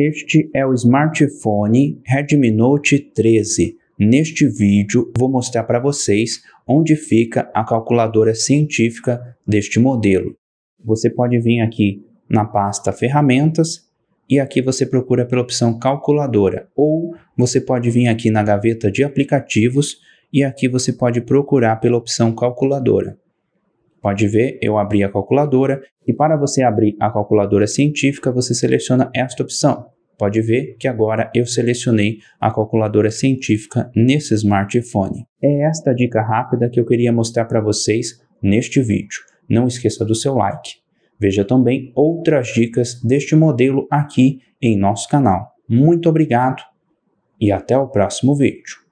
Este é o smartphone Redmi Note 13. Neste vídeo vou mostrar para vocês onde fica a calculadora científica deste modelo. Você pode vir aqui na pasta ferramentas e aqui você procura pela opção calculadora ou você pode vir aqui na gaveta de aplicativos e aqui você pode procurar pela opção calculadora. Pode ver, eu abri a calculadora e para você abrir a calculadora científica, você seleciona esta opção. Pode ver que agora eu selecionei a calculadora científica nesse smartphone. É esta dica rápida que eu queria mostrar para vocês neste vídeo. Não esqueça do seu like. Veja também outras dicas deste modelo aqui em nosso canal. Muito obrigado e até o próximo vídeo.